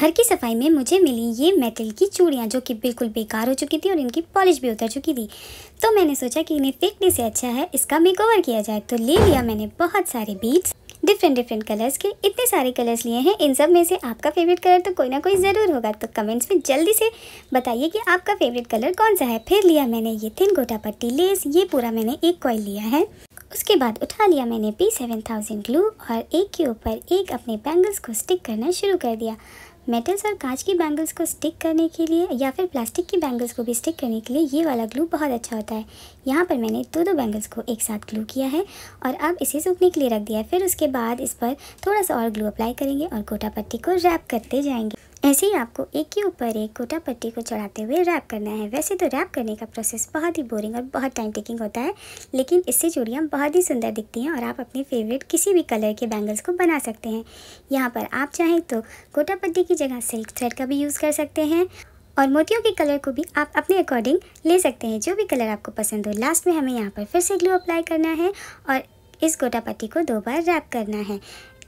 घर की सफाई में मुझे मिली ये मेटल की चूड़ियाँ जो कि बिल्कुल बेकार हो चुकी थी और इनकी पॉलिश भी उतर चुकी थी तो मैंने सोचा कि इन्हें फेंकने से अच्छा है इसका मेकओवर किया जाए तो ले लिया मैंने बहुत सारे बीट्स डिफरेंट डिफरेंट कलर्स के इतने सारे कलर्स लिए हैं इन सब में से आपका फेवरेट कलर तो कोई ना कोई ज़रूर होगा तो कमेंट्स में जल्दी से बताइए कि आपका फेवरेट कलर कौन सा है फिर लिया मैंने ये थिन गोटा पट्टी लेस ये पूरा मैंने एक कॉइल लिया है उसके बाद उठा लिया मैंने पी सेवन थाउजेंड ग्लू और एक के ऊपर एक अपने बैंगल्स को स्टिक करना शुरू कर दिया मेटल्स और कांच की बैंगल्स को स्टिक करने के लिए या फिर प्लास्टिक की बैंगल्स को भी स्टिक करने के लिए ये वाला ग्लू बहुत अच्छा होता है यहाँ पर मैंने दो दो बैंगल्स को एक साथ ग्लू किया है और अब इसे सूखने के लिए रख दिया है फिर उसके बाद इस पर थोड़ा सा और ग्लू अप्लाई करेंगे और गोटा पट्टी को रैप करते जाएंगे ऐसे ही आपको एक के ऊपर एक कोटा पट्टी को चढ़ाते हुए रैप करना है वैसे तो रैप करने का प्रोसेस बहुत ही बोरिंग और बहुत टाइम टेकिंग होता है लेकिन इससे चूड़ियाँ बहुत ही सुंदर दिखती हैं और आप अपने फेवरेट किसी भी कलर के बैंगल्स को बना सकते हैं यहाँ पर आप चाहें तो कोटा पट्टी की जगह सिल्क थ्रेड का भी यूज़ कर सकते हैं और मोतियों के कलर को भी आप अपने अकॉर्डिंग ले सकते हैं जो भी कलर आपको पसंद हो लास्ट में हमें यहाँ पर फिर से ग्लू अप्लाई करना है और इस गोटा पट्टी को दो बार रैप करना है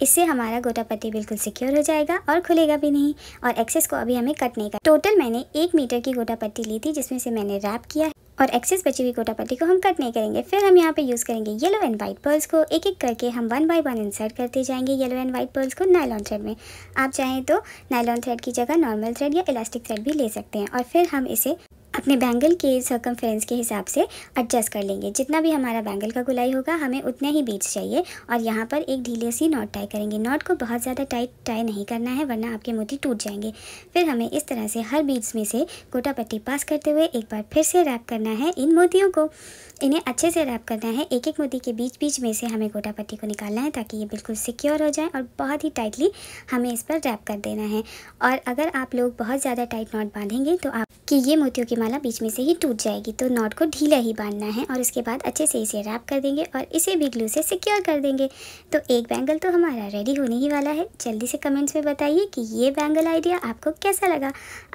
इससे हमारा पत्ती बिल्कुल सिक्योर हो जाएगा और खुलेगा भी नहीं और एक्सेस को अभी हमें कट नहीं कर टोटल मैंने एक मीटर की गोटा पत्ती ली थी जिसमें से मैंने रैप किया और एक्सेस बची हुई गोटापत्ती को हम कट नहीं करेंगे फिर हम यहाँ पे यूज़ करेंगे येलो एंड व्हाइट पर्ल्स को एक एक करके हम वन बाय वन इंसर्ट करते जाएंगे येलो एंड व्हाइट पर्ल्स को नायलॉन थ्रेड में आप चाहें तो नायलॉन थ्रेड की जगह नॉर्मल थ्रेड या इलास्टिक थ्रेड भी ले सकते हैं और फिर हम इसे अपने बैंगल के सर्कमफ्रेंस के हिसाब से एडजस्ट कर लेंगे जितना भी हमारा बैंगल का गुलाई होगा हमें उतने ही बीट्स चाहिए और यहाँ पर एक ढीले सी नॉट टाई करेंगे नॉट को बहुत ज़्यादा टाइट टाई नहीं करना है वरना आपके मोती टूट जाएंगे फिर हमें इस तरह से हर बीट्स में से गोटा पट्टी पास करते हुए एक बार फिर से रैप करना है इन मोतियों को इन्हें अच्छे से रैप करना है एक एक मोती के बीच बीच में से हमें गोटा पट्टी को निकालना है ताकि ये बिल्कुल सिक्योर हो जाए और बहुत ही टाइटली हमें इस पर रैप कर देना है और अगर आप लोग बहुत ज़्यादा टाइट नॉट बांधेंगे तो आप कि ये मोतियों की माला बीच में से ही टूट जाएगी तो नॉट को ढीला ही बांधना है और उसके बाद अच्छे से इसे रैप कर देंगे और इसे भी ग्लू से सिक्योर कर देंगे तो एक बैंगल तो हमारा रेडी होने ही वाला है जल्दी से कमेंट्स में बताइए कि ये बैंगल आइडिया आपको कैसा लगा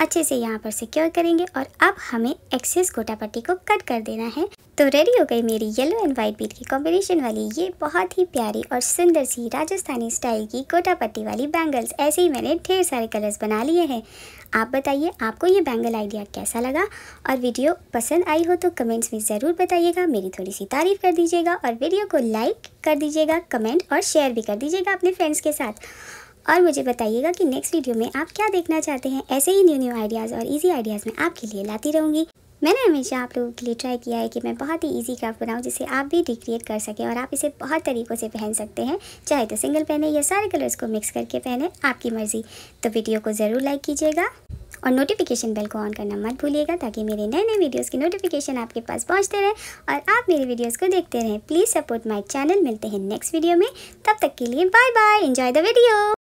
अच्छे से यहाँ पर सिक्योर करेंगे और अब हमें एक्सेस गोटापट्टी को कट कर देना है तो रेडी हो गई मेरी येलो एंड वाइट बीट की कॉम्बिनेशन वाली ये बहुत ही प्यारी और सुंदर सी राजस्थानी स्टाइल की कोटा पट्टी वाली बैंगल्स ऐसे ही मैंने ढेर सारे कलर्स बना लिए हैं आप बताइए आपको ये बैंगल आइडिया कैसा लगा और वीडियो पसंद आई हो तो कमेंट्स में ज़रूर बताइएगा मेरी थोड़ी सी तारीफ़ कर दीजिएगा और वीडियो को लाइक कर दीजिएगा कमेंट और शेयर भी कर दीजिएगा अपने फ्रेंड्स के साथ और मुझे बताइएगा कि नेक्स्ट वीडियो में आप क्या देखना चाहते हैं ऐसे ही न्यू न्यू आइडियाज़ और इजी आइडियाज़ मैं आपके लिए लाती रहूँगी मैंने हमेशा आप लोगों के लिए ट्राई किया है कि मैं बहुत ही इजी क्राफ्ट बनाऊं जिसे आप भी रिक्रिएट कर सकें और आप इसे बहुत तरीक़ों से पहन सकते हैं चाहे तो सिंगल पहने या सारे कलर्स को मिक्स करके पहने आपकी मर्ज़ी तो वीडियो को ज़रूर लाइक कीजिएगा और नोटिफिकेशन बेल को ऑन करना मत भूलिएगा ताकि मेरे नए नए वीडियोज़ की नोटिफिकेशन आपके पास पहुँचते रहें और आप मेरे वीडियोज़ को देखते रहें प्लीज़ सपोर्ट माई चैनल मिलते हैं नेक्स्ट वीडियो में तब तक के लिए bye bye enjoy the video